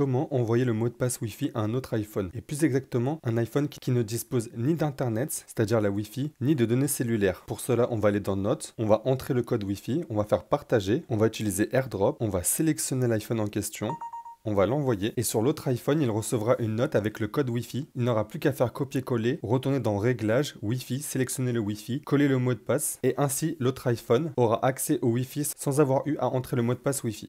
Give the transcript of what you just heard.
comment envoyer le mot de passe Wi-Fi à un autre iPhone, et plus exactement un iPhone qui ne dispose ni d'Internet, c'est-à-dire la Wi-Fi, ni de données cellulaires. Pour cela, on va aller dans Notes, on va entrer le code Wi-Fi, on va faire partager, on va utiliser AirDrop, on va sélectionner l'iPhone en question, on va l'envoyer et sur l'autre iPhone, il recevra une note avec le code Wi-Fi. Il n'aura plus qu'à faire copier-coller, retourner dans Réglages, Wi-Fi, sélectionner le Wi-Fi, coller le mot de passe et ainsi l'autre iPhone aura accès au Wi-Fi sans avoir eu à entrer le mot de passe Wi-Fi.